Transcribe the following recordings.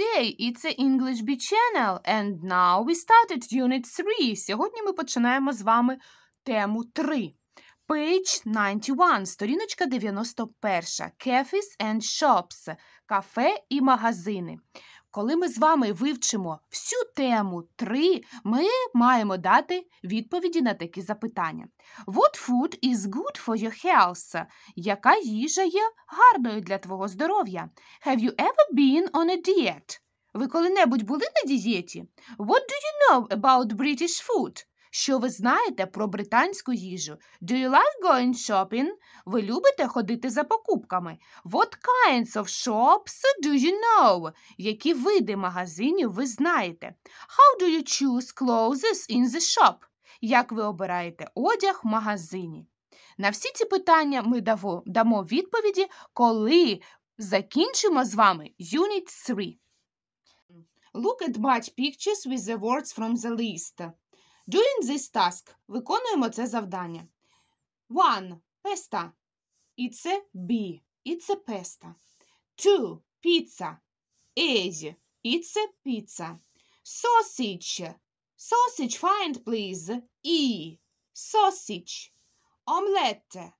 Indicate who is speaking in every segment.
Speaker 1: day, it's a English B channel, and now we started Unit 3. Сьогодні ми починаємо з вами тему 3. Page 91, сторіночка 91. Cafes and shops. Кафе і магазини. Коли ми з вами вивчимо всю тему 3, ми маємо дати відповіді на такі запитання. What food is good for your health? Яка їжа є гарною для твого здоров'я? Have you ever been on a diet? Ви коли-небудь були на дієті? What do you know about British food? Що ви знаєте про британську їжу? Do you like going shopping? Ви любите ходити за покупками? What kinds of shops do you know? Які види магазинів ви знаєте? How do you choose clothes in the shop? Як ви обираєте одяг в магазині? На всі ці питання ми дамо відповіді, коли закінчимо з вами Unit 3. Look at match pictures with the words from the list. Doing this task. Виконуємо це завдання. One. pesta. It's B. It's pesta. Two. Pizza. Езі. It's pizza. Sausage. Sausage, find, please. E. Sausage. Omelette.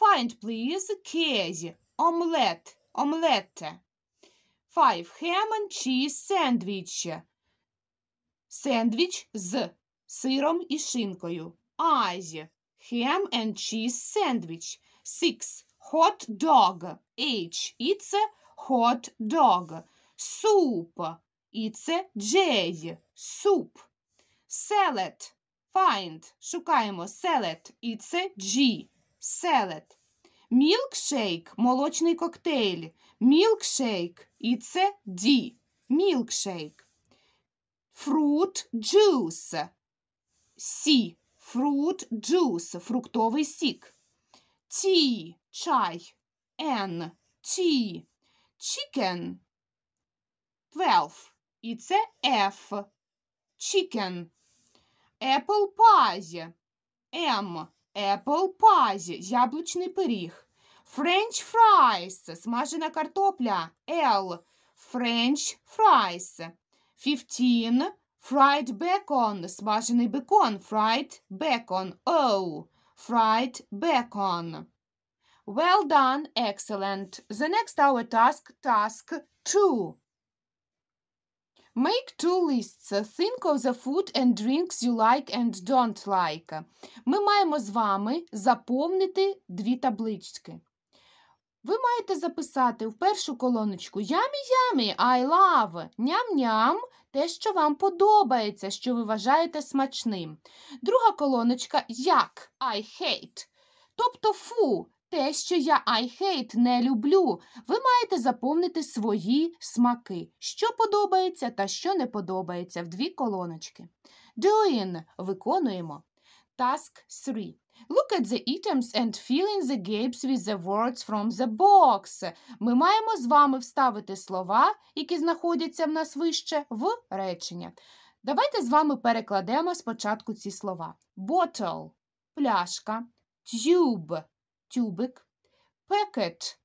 Speaker 1: Find, please, Kez. Omelette. Omelette. Five. Ham and cheese sandwich. Sandwich з сиром і шинкою. Айзі. Ham and cheese sandwich. Six. Hot dog. H. It's a hot dog. Soup. It's a J. Soup. Salad. Find. Шукаємо salad. It's a G. Salad. Milkshake – молочний коктейль. Milkshake – It's це D. Milkshake. Fruit juice Сі fruit juice фруктовий сік. Tea – чай. N – tea. Chicken – Twelve. І це F. Chicken. Apple pie – M. Apple pie – яблучний пиріг. French fries – смажена картопля. L. French fries. 15 Fried bacon. Смажений бекон. Fried bacon. Oh. Fried bacon. Well done. Excellent. The next our task. Task two. Make two lists. Think of the food and drinks you like and don't like. Ми маємо з вами заповнити дві таблички. Ви маєте записати в першу колоночку ямі-ямі, I love, ням-ням те, що вам подобається, що ви вважаєте смачним. Друга колоночка як I hate. Тобто фу, те, що я I hate, не люблю. Ви маєте заповнити свої смаки, що подобається та що не подобається в дві колоночки. Doing – виконуємо. Task 3. Look at the items and fill in the gaps with the words from the box. Ми маємо з вами вставити слова, які знаходяться в нас вище, в речення. Давайте з вами перекладемо спочатку ці слова: Bottle – пляшка, tube – тюбик, packet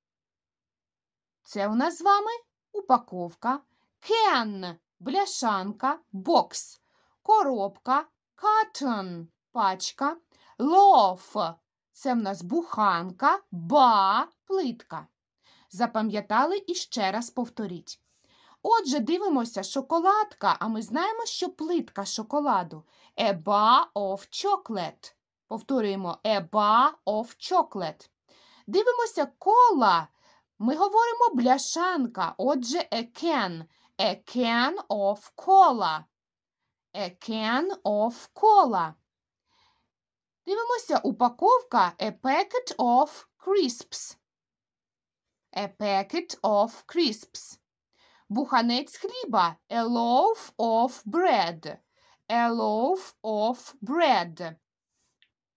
Speaker 1: – Це у нас з вами упаковка, can – бляшанка, бокс, коробка, cotton пачка, лоф це в нас буханка, ба плитка. Запам'ятали і ще раз повторіть. Отже, дивимося шоколадка, а ми знаємо, що плитка шоколаду. A bar of chocolate. Повторюємо a bar of chocolate. Дивимося кола. Ми говоримо бляшанка. Отже, a can. A can of cola. A can of cola. Дивимося упаковка a packet of crisps. A packet of crisps. Буханець хліба. A loaf of bread. A loaf of bread.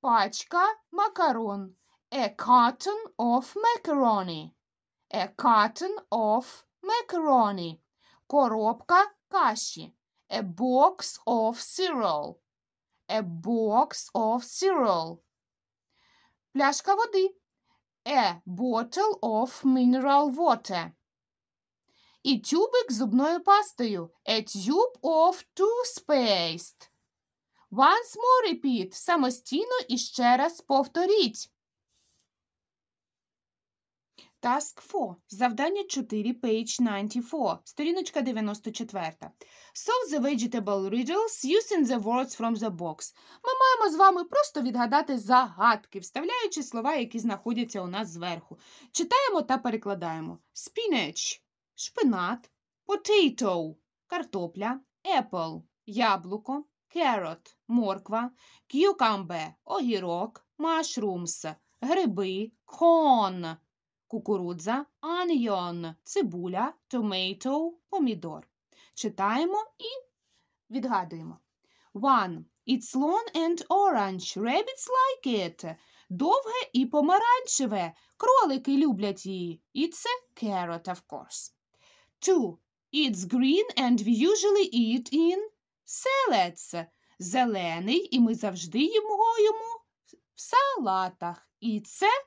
Speaker 1: Пачка макарон. A carton of macaroni. A carton of macaroni. Коробка каші. A box of cereal. a box of cereal. Пляшка води. A bottle of mineral water. І тюбик з зубною пастою. A tube of toothpaste. Once more repeat. Самостійно і ще раз повторіть. Task 4. Завдання 4, page 94, сторіночка 94. Solve the vegetable riddles using the words from the box. Ми маємо з вами просто відгадати загадки, вставляючи слова, які знаходяться у нас зверху. Читаємо та перекладаємо. Spinach – шпинат, potato – картопля, apple – яблуко, carrot – морква, cucumber – огірок, mushrooms – гриби, corn – кукурудза, onion – цибуля, tomato – помідор. Читаємо і відгадуємо. One. It's long and orange. Rabbits like it. Довге і помаранчеве. Кролики люблять її. It's a carrot, of course. Two. It's green and we usually eat in salads. Зелений, і ми завжди їмо йому в салатах. It's a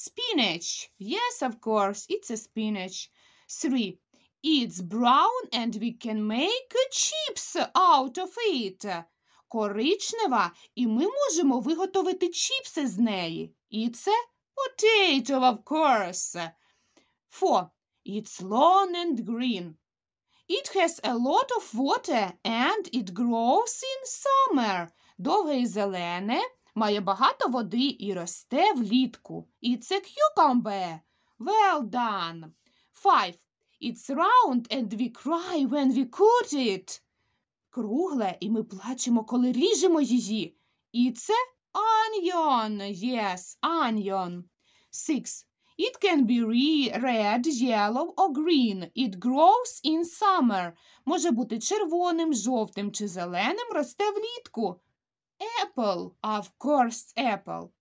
Speaker 1: Spinach. Yes, of course, it's a spinach. Three. It's brown and we can make chips out of it. Коричнева, і ми можемо виготовити чіпси з неї. І це potato, of course. Four. It's long and green. It has a lot of water and it grows in summer. Довге і зелене має багато води і росте влітку. It's a cucumber. Well done. Five. It's round and we cry when we cut it. Кругле, і ми плачемо, коли ріжемо її. It's a onion. Yes, onion. Six. It can be red, yellow or green. It grows in summer. Може бути червоним, жовтим чи зеленим росте влітку apple, of course, apple.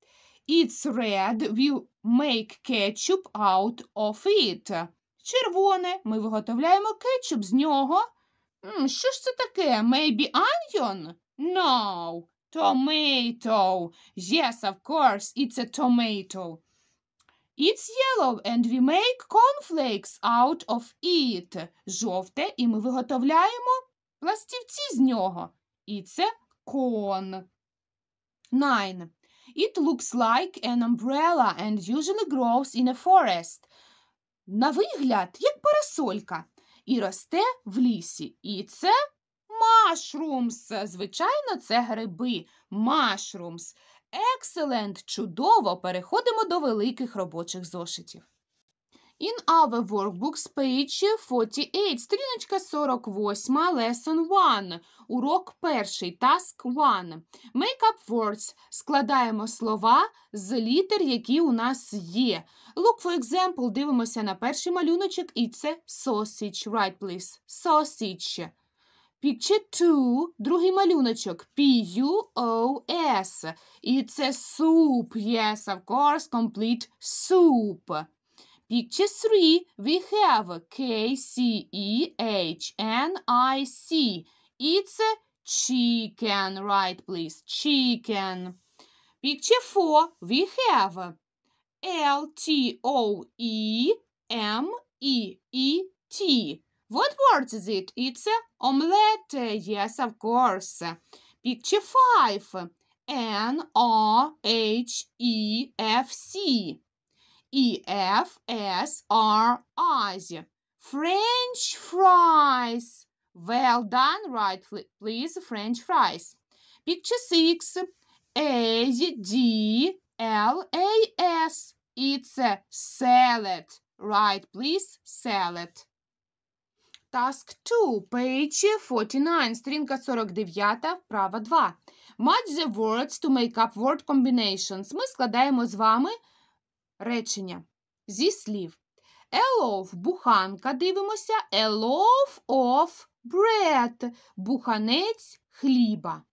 Speaker 1: It's red, we make ketchup out of it. Червоне, ми виготовляємо кетчуп з нього. М, Що ж це таке? Maybe onion? No. Tomato. Yes, of course, it's a tomato. It's yellow, and we make cornflakes out of it. Жовте, і ми виготовляємо пластівці з нього. І це cone. 9. It looks like an umbrella and usually grows in a forest. На вигляд, як парасолька. І росте в лісі. І це mushrooms. Звичайно, це гриби. Mushrooms. Excellent. Чудово! Переходимо до великих робочих зошитів. In our workbooks, page 48, сторіночка 48, lesson 1, урок перший, task 1. Make up words. Складаємо слова з літер, які у нас є. Look, for example, дивимося на перший малюночок, і це sausage. Right, please. Sausage. Picture 2, другий малюночок P-U-O-S. І це soup. Yes, of course, complete soup. Picture 3, we have K, C, E, H, N, I, C. It's a chicken, right, please? Chicken. Picture 4, we have L, T, O, E, M, E, E, T. What word is it? It's omelette. Yes, of course. Picture 5. N, O, H, E, F, C. E F S R French fries. Well done, right, please, French fries. Picture 6. A D L A S. It's a salad. Right, please, salad. Task 2, page 49, стрінка 49, вправа 2. Match the words to make up word combinations. Ми складаємо з вами речення зі слів. A loaf – буханка, дивимося, a loaf of bread – буханець хліба.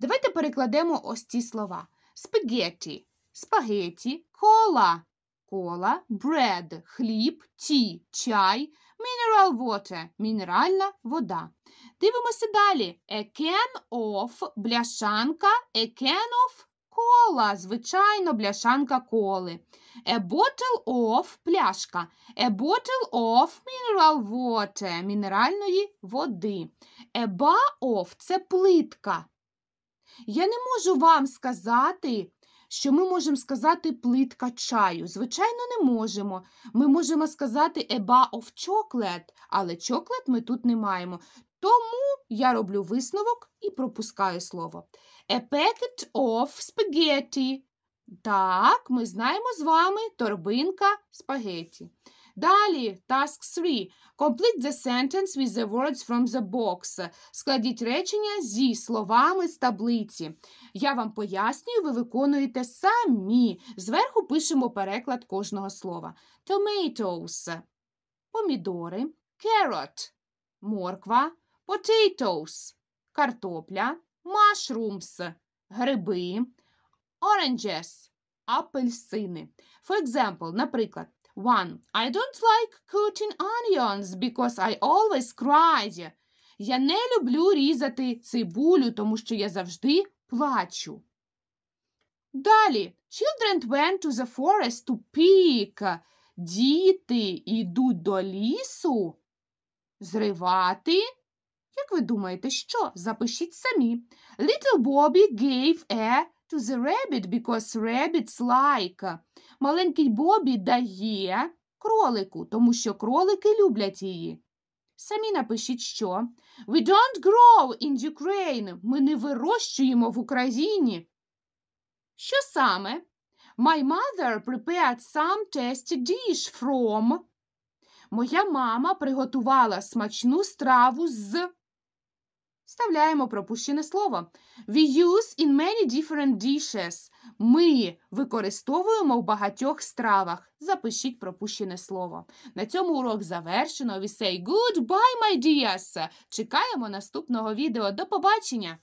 Speaker 1: Давайте перекладемо ось ці слова: спагетті – спагетті, кола, кола, bread – хліб, ті, чай, mineral water – мінеральна вода. Дивимося далі: A can of – бляшанка, a can of кола, звичайно, бляшанка коли. A bottle of пляшка. A bottle of mineral water мінеральної води. A bar of це плитка. Я не можу вам сказати. Що ми можемо сказати плитка чаю? Звичайно, не можемо. Ми можемо сказати «a bar of chocolate», але чоклет ми тут не маємо. Тому я роблю висновок і пропускаю слово. A packet of spaghetti. Так, ми знаємо з вами торбинка спагетті. Далі, task 3. Complete the sentence with the words from the box. Складіть речення зі словами з таблиці. Я вам пояснюю, ви виконуєте самі. Зверху пишемо переклад кожного слова. Tomatoes – помідори, carrot – морква potatoes – картопля, mushrooms – гриби, oranges – апельсини. For example, наприклад, one. I don't like cutting onions because I always cry. Я не люблю різати цибулю, тому що я завжди плачу. Далі. Children went to the forest to pick. Діти йдуть до лісу зривати як ви думаєте, що? Запишіть самі. Little Bobby gave a to the rabbit because rabbits like. Маленький Бобі дає кролику, тому що кролики люблять її. Самі напишіть, що We don't grow in Ukraine. Ми не вирощуємо в Україні. Що саме? My mother prepared some tasty dish from. Моя мама приготувала смачну страву з. Вставляємо пропущене слово. We use in many different dishes. Ми використовуємо в багатьох стравах. Запишіть пропущене слово. На цьому урок завершено. We say goodbye, my dears! Чекаємо наступного відео. До побачення!